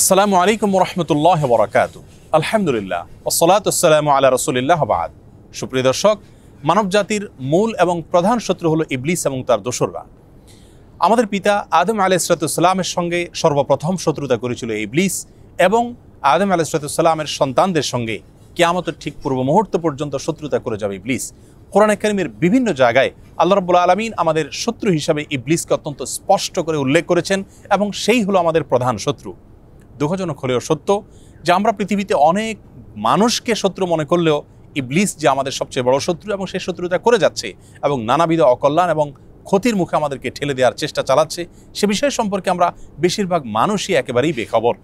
আসসালামু আলাইকুম রহমতুল্লাহ বরাকাত আলহামদুলিল্লাহ ওসলাতাম আল্লাহ রসুলিল্লাহ বাদ সুপ্রিয় দর্শক মানব জাতির মূল এবং প্রধান শত্রু হলো ইবলিস এবং তার দোসররা আমাদের পিতা আদম আলাহ ইসরাতুসাল্লামের সঙ্গে সর্বপ্রথম শত্রুতা করেছিল ইবলিস এবং আদম আলাহ ইসরাতুসাল্লামের সন্তানদের সঙ্গে কেয়ামতের ঠিক পূর্ব মুহূর্ত পর্যন্ত শত্রুতা করে যাবে ইবলিস কোরআন একাডেমির বিভিন্ন জায়গায় আল্লাহ রব্বুল আলমিন আমাদের শত্রু হিসাবে ইবলিসকে অত্যন্ত স্পষ্ট করে উল্লেখ করেছেন এবং সেই হলো আমাদের প্রধান শত্রু দুঃখজনক হলেও সত্য যে আমরা পৃথিবীতে অনেক মানুষকে শত্রু মনে করলেও ইবলিস যে আমাদের সবচেয়ে বড় শত্রু এবং সেই শত্রুতা করে যাচ্ছে এবং নানাবিধ অকল্যাণ এবং ক্ষতির মুখে আমাদেরকে ঠেলে দেওয়ার চেষ্টা চালাচ্ছে সে বিষয় সম্পর্কে আমরা বেশিরভাগ মানুষই একেবারেই বেখবর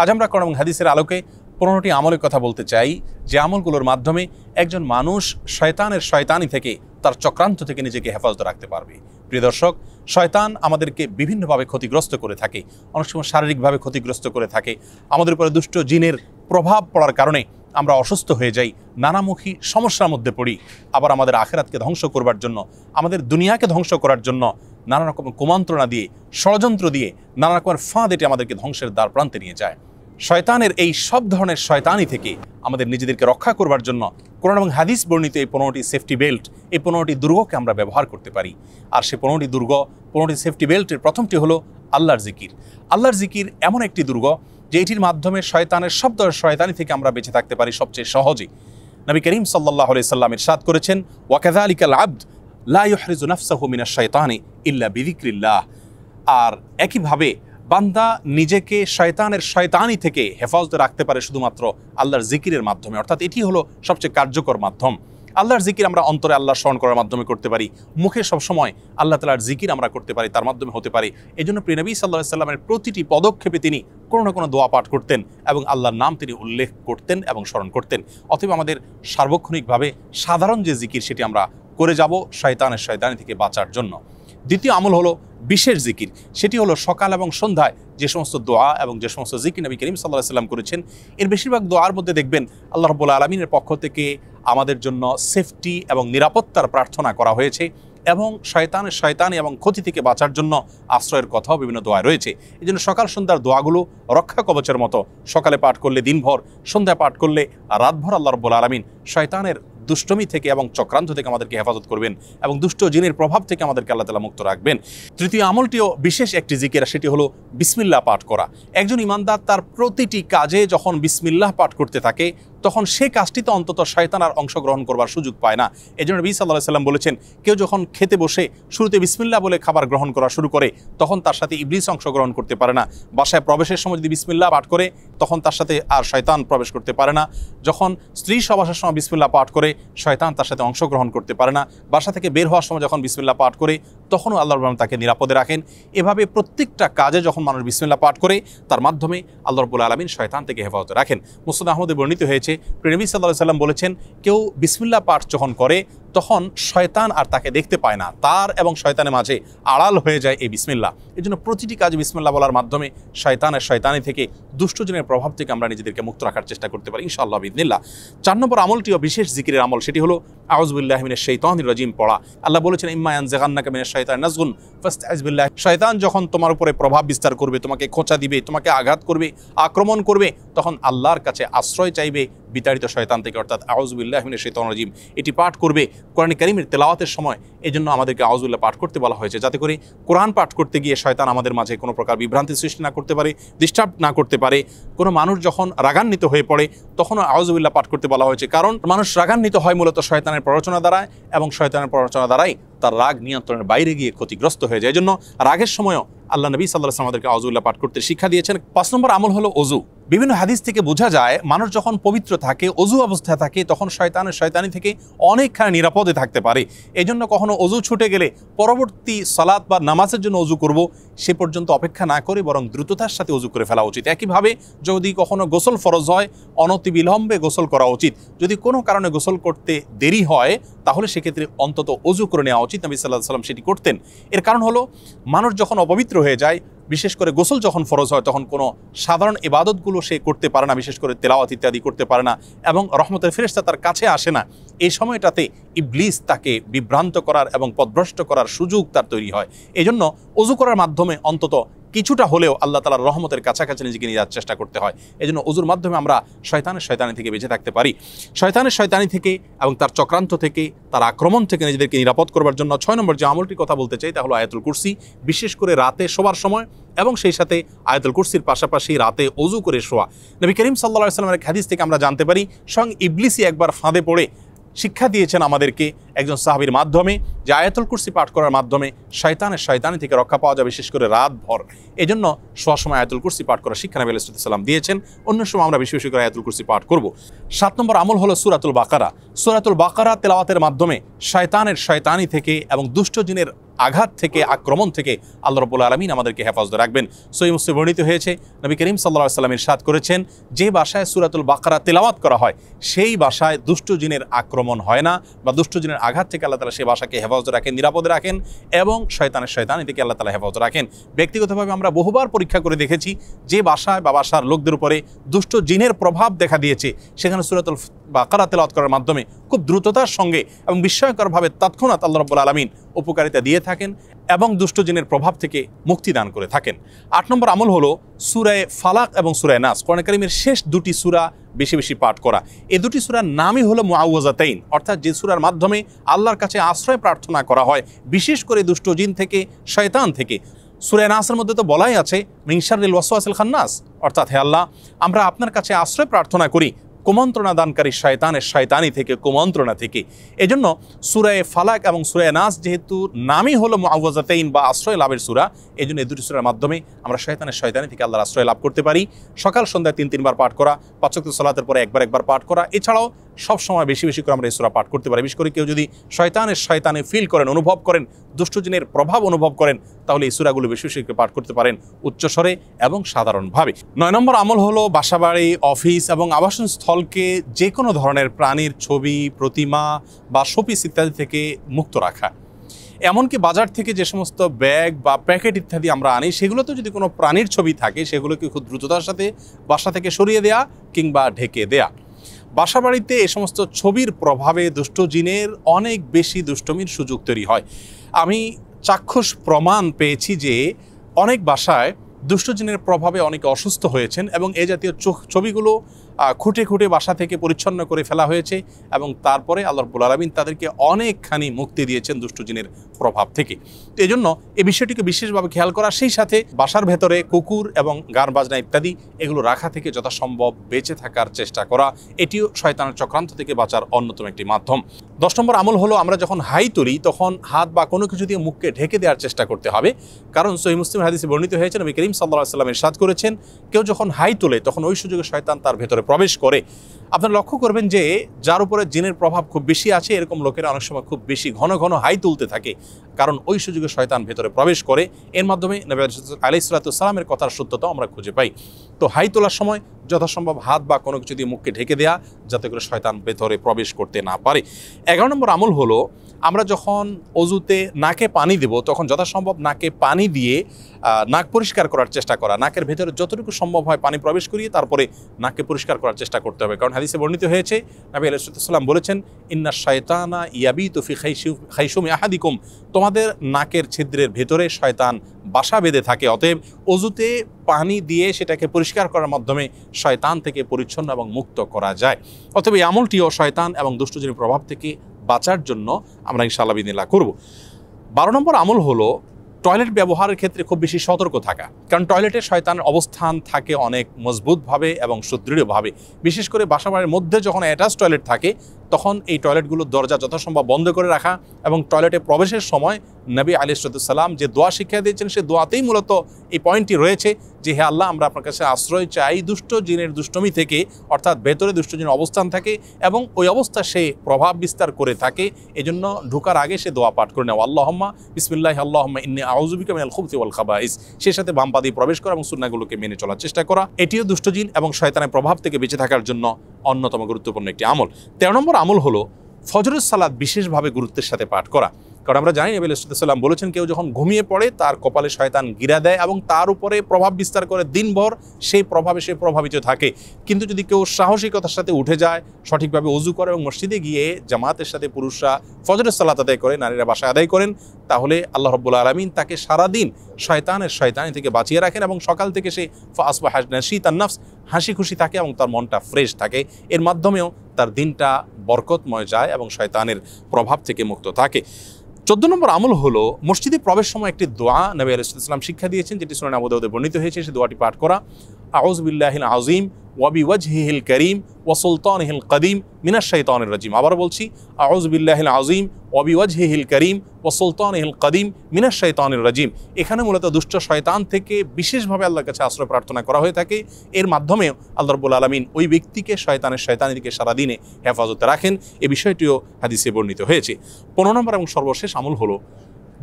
আজ আমরা করম হাদিসের আলোকে পনেরোটি আমলের কথা বলতে চাই যে আমলগুলোর মাধ্যমে একজন মানুষ শয়তানের শয়তানি থেকে তার চক্রান্ত থেকে নিজেকে হেফাজত রাখতে পারবে প্রিয় দর্শক শয়তান আমাদেরকে বিভিন্নভাবে ক্ষতিগ্রস্ত করে থাকে অনেক সময় শারীরিকভাবে ক্ষতিগ্রস্ত করে থাকে আমাদের উপরে দুষ্ট জিনের প্রভাব পড়ার কারণে আমরা অসুস্থ হয়ে যাই নানামুখী সমস্যার মধ্যে পড়ি আবার আমাদের আখেরাতকে ধ্বংস করবার জন্য আমাদের দুনিয়াকে ধ্বংস করার জন্য নানা রকম কুমন্ত্রণা দিয়ে ষড়যন্ত্র দিয়ে নানা রকমের ফাঁদ এটি আমাদেরকে ধ্বংসের দ্বার প্রান্তে নিয়ে যায় শয়তানের এই সব ধরনের শয়তানি থেকে আমাদের নিজেদেরকে রক্ষা করবার জন্য কোরআন এবং হাদিস বর্ণিত এই পনেরোটি সেফটি বেল্ট এই পনেরোটি দুর্গকে আমরা ব্যবহার করতে পারি আর সে পনেরোটি দুর্গ পনেরোটি সেফটি বেল্টের প্রথমটি হলো আল্লাহর জিকির আল্লাহর জিকির এমন একটি দুর্গ যে এটির মাধ্যমে শয়তানের সব ধরনের শয়তানি থেকে আমরা বেঁচে থাকতে পারি সবচেয়ে সহজে নবী করিম সাল্লাহ সাল্লাম সাদ করেছেন ওয়াকাদা আলিকাল আব্দ মিনা শয়তানি ইল্লা বিদিক্রিল্লাহ আর একইভাবে বান্দা নিজেকে শয়তানের শয়তানি থেকে হেফাজতে রাখতে পারে শুধুমাত্র আল্লাহর জিকিরের মাধ্যমে অর্থাৎ এটি হলো সবচেয়ে কার্যকর মাধ্যম আল্লাহর জিকির আমরা অন্তরে আল্লাহ স্মরণ করার মাধ্যমে করতে পারি মুখে সবসময় আল্লাহ তালার জিকির আমরা করতে পারি তার মাধ্যমে হতে পারি এই জন্য প্রিনবী সাল্লাহ সাল্লামের প্রতিটি পদক্ষেপে তিনি কোনো না কোনো দোয়া পাঠ করতেন এবং আল্লাহর নাম তিনি উল্লেখ করতেন এবং স্মরণ করতেন অথবা আমাদের সার্বক্ষণিকভাবে সাধারণ যে জিকির সেটি আমরা করে যাব শয়তানের শয়তানি থেকে বাঁচার জন্য দ্বিতীয় আমল হলো বিশেষ জিকির সেটি হলো সকাল এবং সন্ধ্যায় যে সমস্ত দোয়া এবং যে সমস্ত জিকির নবী করিম সাল্লাহ সাল্লাম করেছেন এর বেশিরভাগ দোয়ার মধ্যে দেখবেন আল্লাহ রবুল্লা আলমিনের পক্ষ থেকে আমাদের জন্য সেফটি এবং নিরাপত্তার প্রার্থনা করা হয়েছে এবং শয়তান শয়তান এবং ক্ষতি থেকে বাঁচার জন্য আশ্রয়ের কথাও বিভিন্ন দোয়া রয়েছে এই জন্য সকাল সন্ধ্যার দোয়াগুলো রক্ষা কবচের মতো সকালে পাঠ করলে দিনভর সন্ধ্যায় পাঠ করলে রাতভর আল্লাহ রব্বুল আলমিন শয়তানের দুষ্টমি থেকে এবং চক্রান্ত থেকে আমাদেরকে হেফাজত করবেন এবং দুষ্ট জিনের প্রভাব থেকে আমাদেরকে আল্লাহ তালা মুক্ত রাখবেন তৃতীয় আমলটিও বিশেষ একটি জিকেরা সেটি হলো বিসমিল্লা পাঠ করা একজন ইমানদার তার প্রতিটি কাজে যখন বিসমিল্লাহ পাঠ করতে থাকে তখন সে কাজটিতে অন্তত শয়তান আর অংশগ্রহণ করবার সুযোগ পায় না এই জন্য নবী সাল্লাহ সাল্লাম বলেছেন কেউ যখন খেতে বসে শুরুতে বিসমিল্লা বলে খাবার গ্রহণ করা শুরু করে তখন তার সাথে ইবলিস অংশগ্রহণ করতে পারে না বাসায় প্রবেশের সময় যদি বিসমিল্লা পাঠ করে তখন তার সাথে আর শয়তান প্রবেশ করতে পারে না যখন স্ত্রী সবাসের সময় বিসমিল্লা পাঠ করে শয়তান তার সাথে অংশগ্রহণ করতে পারে না বাসা থেকে বের হওয়ার সময় যখন বিসমিল্লা পাঠ করে তখনও আল্লাহর রহমান তাকে নিরাপদে রাখেন এভাবে প্রত্যেকটা কাজে যখন মানুষ বিসমিল্লা পাঠ করে তার মাধ্যমে আল্লাহ রবুল আলমিন শয়তান থেকে হেফাজতে রাখেন মুসুদ আহমদে বর্ণিত হয়েছে এসেছে প্রেমী সাল্লাহ সাল্লাম বলেছেন কেউ বিসমিল্লা পাঠ যখন করে তখন শয়তান আর তাকে দেখতে পায় না তার এবং শয়তানের মাঝে আড়াল হয়ে যায় এই বিসমিল্লা এই জন্য প্রতিটি কাজ বিসমিল্লা বলার মাধ্যমে শয়তানের শয়তানি থেকে দুষ্টজনের প্রভাব থেকে আমরা নিজেদেরকে মুক্ত রাখার চেষ্টা করতে পারি ইনশাআল্লাহ বিদিল্লা চার নম্বর আমলটিও বিশেষ জিকিরের আমল সেটি হলো আউজবুল্লাহমিনের শৈতান রাজিম পড়া আল্লাহ বলেছেন ইম্মায়ান জেগান্না কামিনের শয়তান নাজগুন ফার্স্ট আজবুল্লাহ শয়তান যখন তোমার উপরে প্রভাব বিস্তার করবে তোমাকে খোঁচা দিবে তোমাকে আঘাত করবে আক্রমণ করবে তখন আল্লাহর কাছে আশ্রয় চাইবে বিতাড়িত শয়তান থেকে অর্থাৎ আউজবুল্লাহমিন শৈতান রাজিম এটি পাঠ করবে কোরআন করিমের তেলাওয়াতের সময় এই জন্য আমাদেরকে আউজুল্লাহ পাঠ করতে বলা হয়েছে যাতে করে কোরআন পাঠ করতে গিয়ে শয়তান আমাদের মাঝে কোনো প্রকার বিভ্রান্তি সৃষ্টি না করতে পারে ডিস্টার্ব না করতে পারে কোনো মানুষ যখন রাগান্বিত হয়ে পড়ে তখনও আউজবুল্লাহ পাঠ করতে বলা হয়েছে কারণ মানুষ রাগান্বিত হয় মূলত শয়তানের প্ররোচনা দ্বারা এবং শয়তানের প্ররোচনা দ্বারাই তার রাগ নিয়ন্ত্রণের বাইরে গিয়ে ক্ষতিগ্রস্ত হয়ে যায় এজন্য রাগের সময়ও আল্লাহ নবী সাল্লাহ আমাদেরকে আউজুল্লাহ পাঠ করতে শিক্ষা দিয়েছেন পাঁচ নম্বর আমল হলো অজু বিভিন্ন হাদিস থেকে বোঝা যায় মানুষ যখন পবিত্র থাকে অজু অবস্থায় থাকে তখন শয়তানের শয়তানি থেকে অনেকখানি নিরাপদে থাকতে পারে এজন্য কখনো অজু ছুটে গেলে পরবর্তী সালাত বা নামাজের জন্য অজু করব সে পর্যন্ত অপেক্ষা না করে বরং দ্রুততার সাথে অজু করে ফেলা উচিত একইভাবে যদি কখনো গোসল ফরজ হয় অনতিবিলম্বে গোসল করা উচিত যদি কোনো কারণে গোসল করতে দেরি হয় তাহলে সেক্ষেত্রে অন্তত অজু করে নেওয়া উচিত নবী সাল্লাহ সাল্লাম সেটি করতেন এর কারণ হলো মানুষ যখন অপবিত্র হয়ে যায় বিশেষ করে গোসল যখন ফরজ হয় তখন কোনো সাধারণ ইবাদতগুলো সে করতে পারে না বিশেষ করে তেলাওয়াত ইত্যাদি করতে পারে না এবং রহমতের ফেরেস্তা তার কাছে আসে না এই সময়টাতে ইবলিস তাকে বিভ্রান্ত করার এবং পদভ্রষ্ট করার সুযোগ তার তৈরি হয় এজন্য অজু করার মাধ্যমে অন্তত কিছুটা হলেও আল্লাহ তালার রহমতের কাছাকাছি নিজেকে নিয়ে যাওয়ার চেষ্টা করতে হয় এই জন্য অজুর মাধ্যমে আমরা শয়তানের শয়তানি থেকে বেঁচে থাকতে পারি শয়তানের শয়তানি থেকে এবং তার চক্রান্ত থেকে তার আক্রমণ থেকে নিজেদেরকে নিরাপদ করবার জন্য ছয় নম্বর যে আমলটির কথা বলতে চাই তা হলো আয়াতুল কুরসি বিশেষ করে রাতে শোবার সময় এবং সেই সাথে আয়াতুল কুরসির পাশাপাশি রাতে অজু করে শোয়া নবী করিম সাল্লা সাল্লামের খ্যাদিস থেকে আমরা জানতে পারি স্বয়ং ইবলিসি একবার ফাঁদে পড়ে শিক্ষা দিয়েছেন আমাদেরকে একজন সাহাবির মাধ্যমে যে আয়াতুল কুরসি পাঠ করার মাধ্যমে শয়তানের শয়তানি থেকে রক্ষা পাওয়া যায় বিশেষ করে রাত ভর এই জন্য সবসময় আয়াতুল কুরসি পাঠ করার শিক্ষা নবী সাল্লাম দিয়েছেন অন্য সময় আমরা বিশেষ করে আয়াতুল কুরসি পাঠ করব সাত নম্বর আমল হলো সুরাতুল বাকারা সুরাতুল বাকারা তেলাওয়াতের মাধ্যমে শয়তানের শয়তানি থেকে এবং দুষ্টজিনের আঘাত থেকে আক্রমণ থেকে আল্লাহ রবুল আলমিন আমাদেরকে হেফাজত রাখবেন সই মুসলিম বর্ণিত হয়েছে নবী করিম সাল্লাহ সাল্লামের সাথ করেছেন যে বাসায় সুরাতুল বাকারা তেলাওয়াত করা হয় সেই বাসায় দুষ্টজিনের আক্রমণ হয় না বা দুষ্টজিনের আঘাত থেকে আল্লাহ তালা সেই বাসাকে হেফাজত রাখেন নিরাপদে রাখেন এবং শয়তানের শয়তান এদিকে আল্লাহ তালা হেফাজত রাখেন ব্যক্তিগতভাবে আমরা বহুবার পরীক্ষা করে দেখেছি যে বাসায় বা বাসার লোকদের উপরে দুষ্ট জিনের প্রভাব দেখা দিয়েছে সেখানে সুরাতুল বাকারা তেলাওয়াত করার মাধ্যমে খুব দ্রুততার সঙ্গে এবং বিস্ময়করভাবে তৎক্ষণাৎ আল্লাহ রব্বুল আলমিন উপকারিতা দিয়ে থাকেন এবং জিনের প্রভাব থেকে মুক্তি দান করে থাকেন আট নম্বর আমল হলো সুরায় ফালাক এবং সুরায় নাস কোরআন শেষ দুটি সুরা বেশি বেশি পাঠ করা এ দুটি সুরার নামই হলো মুআওয়াজাতাইন অর্থাৎ যে সুরার মাধ্যমে আল্লাহর কাছে আশ্রয় প্রার্থনা করা হয় বিশেষ করে দুষ্ট জিন থেকে শয়তান থেকে সুরায় নাসের মধ্যে তো বলাই আছে মিংসারিল ওয়াসওয়াসিল খান্নাস অর্থাৎ হে আল্লাহ আমরা আপনার কাছে আশ্রয় প্রার্থনা করি কুমন্ত্রণা দানকারী শয়তানের শয়তানি থেকে কুমন্ত্রণা থেকে এজন্য সুরায় ফালাক এবং সুরায় নাস যেহেতু নামই হলো মুআওয়াজাতাইন বা আশ্রয় লাভের সুরা এই জন্য এই দুটি সুরার মাধ্যমে আমরা শয়তানের শয়তানি থেকে আল্লাহর আশ্রয় লাভ করতে পারি সকাল সন্ধ্যায় তিন তিনবার পাঠ করা পাঁচক্ত সালাতের পরে একবার একবার পাঠ করা এছাড়াও সব সময় বেশি বেশি করে আমরা ইসরা পাঠ করতে পারি বিশেষ করে কেউ যদি শয়তানের শয়তানে ফিল করেন অনুভব করেন দুষ্টজিনের প্রভাব অনুভব করেন তাহলে এই সুরাগুলো বেশি বেশি করে পাঠ করতে পারেন উচ্চস্বরে এবং সাধারণভাবে নয় নম্বর আমল হলো বাসাবাড়ি অফিস এবং আবাসন স্থলকে যে কোনো ধরনের প্রাণীর ছবি প্রতিমা বা শোপিস ইত্যাদি থেকে মুক্ত রাখা এমনকি বাজার থেকে যে সমস্ত ব্যাগ বা প্যাকেট ইত্যাদি আমরা আনি সেগুলোতে যদি কোনো প্রাণীর ছবি থাকে সেগুলোকে খুব দ্রুততার সাথে বাসা থেকে সরিয়ে দেয়া কিংবা ঢেকে দেয়া বাসাবাড়িতে এ সমস্ত ছবির প্রভাবে জিনের অনেক বেশি দুষ্টমির সুযোগ তৈরি হয় আমি চাক্ষুষ প্রমাণ পেয়েছি যে অনেক বাসায় জিনের প্রভাবে অনেক অসুস্থ হয়েছেন এবং এ জাতীয় ছবিগুলো খুঁটে খুঁটে বাসা থেকে পরিচ্ছন্ন করে ফেলা হয়েছে এবং তারপরে আল্লাহ রব্বুল আলমিন তাদেরকে অনেকখানি মুক্তি দিয়েছেন দুষ্টজিনের প্রভাব থেকে তো এজন্য এই বিষয়টিকে বিশেষভাবে খেয়াল করা সেই সাথে বাসার ভেতরে কুকুর এবং গান বাজনা ইত্যাদি এগুলো রাখা থেকে যথাসম্ভব বেঁচে থাকার চেষ্টা করা এটিও শয়তানের চক্রান্ত থেকে বাঁচার অন্যতম একটি মাধ্যম দশ নম্বর আমল হলো আমরা যখন হাই তুলি তখন হাত বা কোনো কিছু দিয়ে মুখকে ঢেকে দেওয়ার চেষ্টা করতে হবে কারণ সহি মুসলিম হাদিসে বর্ণিত হয়েছেন আমি করিম সাল্লাহ সাল্লামের সাদ করেছেন কেউ যখন হাই তোলে তখন ওই সুযোগে শয়তান তার ভেতরে প্রবেশ করে আপনারা লক্ষ্য করবেন যে যার উপরে জিনের প্রভাব খুব বেশি আছে এরকম লোকেরা অনেক সময় খুব বেশি ঘন ঘন হাই তুলতে থাকে কারণ ওই সুযোগে শয়তান ভেতরে প্রবেশ করে এর মাধ্যমে নবী সালাতামের কথার সত্যতা আমরা খুঁজে পাই তো হাই তোলার সময় যথাসম্ভব হাত বা কোনো কিছু দিয়ে মুখকে ঢেকে দেয়া যাতে করে শয়তান ভেতরে প্রবেশ করতে না পারে এগারো নম্বর আমল হলো আমরা যখন অজুতে নাকে পানি দেব তখন যথাসম্ভব নাকে পানি দিয়ে নাক পরিষ্কার করার চেষ্টা করা নাকের ভেতরে যতটুকু সম্ভব হয় পানি প্রবেশ করিয়ে তারপরে নাককে পরিষ্কার করার চেষ্টা করতে হবে কারণ হাদিসে বর্ণিত হয়েছে নাবি আলাইসাল্লাম বলেছেন ইন্না শয়তানা ইয়াবি তফি খাইসুম আহাদিকুম তোমাদের নাকের ছিদ্রের ভেতরে শয়তান বাসা বেঁধে থাকে অতএব অজুতে পানি দিয়ে সেটাকে পরিষ্কার করার মাধ্যমে শয়তান থেকে পরিচ্ছন্ন এবং মুক্ত করা যায় অতএব এই আমলটিও শয়তান এবং দুষ্টজনী প্রভাব থেকে বাঁচার জন্য আমরা ইনশাআল্লাহ বিদিনা করব বারো নম্বর আমল হলো টয়লেট ব্যবহারের ক্ষেত্রে খুব বেশি সতর্ক থাকা কারণ টয়লেটে শয়তানের অবস্থান থাকে অনেক মজবুতভাবে এবং সুদৃঢ়ভাবে বিশেষ করে বাসাবাড়ির মধ্যে যখন অ্যাটাচ টয়লেট থাকে তখন এই টয়লেটগুলোর দরজা যথাসম্ভব বন্ধ করে রাখা এবং টয়লেটে প্রবেশের সময় নবী আলী সালাম যে দোয়া শিক্ষা দিয়েছেন সে দোয়াতেই মূলত এই পয়েন্টটি রয়েছে যে হে আল্লাহ আমরা আপনার কাছে আশ্রয় চাই দুষ্ট জিনের দুষ্টমি থেকে অর্থাৎ ভেতরে দুষ্ট অবস্থান থাকে এবং ওই অবস্থা সে প্রভাব বিস্তার করে থাকে এজন্য ঢুকার আগে সে দোয়া পাঠ করে নেওয়া আল্লাহম্মা বিসমিল্লাহ আল্লাহম্মা ইন্নি আউজুবিকা মিনাল খুবতি ওয়াল খাবাইস সে সাথে বামপাদি প্রবেশ করা এবং সুন্নাগুলোকে মেনে চলার চেষ্টা করা এটিও দুষ্টজিন এবং শয়তানের প্রভাব থেকে বেঁচে থাকার জন্য অন্যতম গুরুত্বপূর্ণ একটি আমল তেরো নম্বর আমল হলো ফজরের সালাদ বিশেষভাবে গুরুত্বের সাথে পাঠ করা কারণ আমরা জানি নবী ইসলাম বলেছেন কেউ যখন ঘুমিয়ে পড়ে তার কপালে শয়তান গিরা দেয় এবং তার উপরে প্রভাব বিস্তার করে দিনভর সেই প্রভাবে সে প্রভাবিত থাকে কিন্তু যদি কেউ সাহসিকতার সাথে উঠে যায় সঠিকভাবে অজু করে এবং মসজিদে গিয়ে জামাতের সাথে পুরুষরা ফজরের সালাত আদায় করে নারীরা বাসায় আদায় করেন তাহলে আল্লাহ রব্বুল আলমিন তাকে সারাদিন শয়তানের শয়তানি থেকে বাঁচিয়ে রাখেন এবং সকাল থেকে সে আসবা হাসি তার নফস হাসি খুশি থাকে এবং তার মনটা ফ্রেশ থাকে এর মাধ্যমেও তার দিনটা বরকতময় যায় এবং শয়তানের প্রভাব থেকে মুক্ত থাকে চোদ্দ নম্বর আমল হলো মসজিদে প্রবেশ সময় একটি দোয়া নবী ইসলাম শিক্ষা দিয়েছেন যেটি শুনে আবুদাউদে বর্ণিত হয়েছে সেই দোয়াটি পাঠ করা আউজবিল্লাহিল আজিম ওয়াবি ওয়াজহিহিল করিম ও হিল কদিম মিনাস শৈতানের রাজিম আবার বলছি আউজবিল্লাহিল আজিম ওয়াবি ওয়াজহিহিল করিম ও হিল কদিম মিনা শৈতানের রাজিম এখানে মূলত দুষ্ট শয়তান থেকে বিশেষভাবে আল্লাহর কাছে আশ্রয় প্রার্থনা করা হয়ে থাকে এর মাধ্যমেও আল্লাহ রবুল আলমিন ওই ব্যক্তিকে শয়তানের শয়তানিকে সারাদিনে হেফাজতে রাখেন এ বিষয়টিও হাদিসে বর্ণিত হয়েছে পনেরো নম্বর এবং সর্বশেষ আমল হলো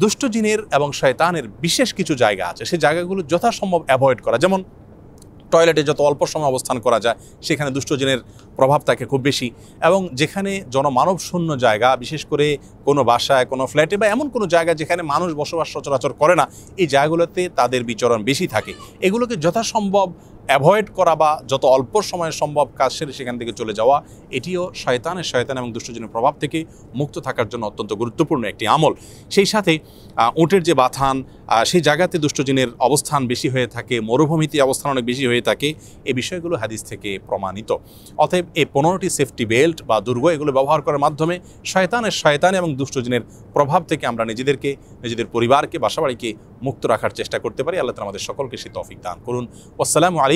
দুষ্ট জিনের এবং শয়তানের বিশেষ কিছু জায়গা আছে সেই জায়গাগুলো যথাসম্ভব অ্যাভয়েড করা যেমন টয়লেটে যত অল্প সময় অবস্থান করা যায় সেখানে দুষ্টজনের প্রভাব থাকে খুব বেশি এবং যেখানে জনমানব শূন্য জায়গা বিশেষ করে কোনো বাসায় কোনো ফ্ল্যাটে বা এমন কোনো জায়গা যেখানে মানুষ বসবাস সচরাচর করে না এই জায়গাগুলোতে তাদের বিচরণ বেশি থাকে এগুলোকে যথাসম্ভব অ্যাভয়েড করা বা যত অল্প সময়ে সম্ভব কাজ সেরে সেখান থেকে চলে যাওয়া এটিও শয়তানের শয়তান এবং দুষ্টজনের প্রভাব থেকে মুক্ত থাকার জন্য অত্যন্ত গুরুত্বপূর্ণ একটি আমল সেই সাথে উঁটের যে বাথান সেই জায়গাতে দুষ্টজনের অবস্থান বেশি হয়ে থাকে মরুভূমিতে অবস্থান অনেক বেশি হয়ে থাকে এ বিষয়গুলো হাদিস থেকে প্রমাণিত অতএব এই পনেরোটি সেফটি বেল্ট বা দুর্গ এগুলো ব্যবহার করার মাধ্যমে শয়তানের শয়তান এবং দুষ্টজনের প্রভাব থেকে আমরা নিজেদেরকে নিজেদের পরিবারকে বাসাবাড়িকে মুক্ত রাখার চেষ্টা করতে পারি আল্লাহ আমাদের সকলকে সে তফিক দান করুন আসসালামু আলাইকুম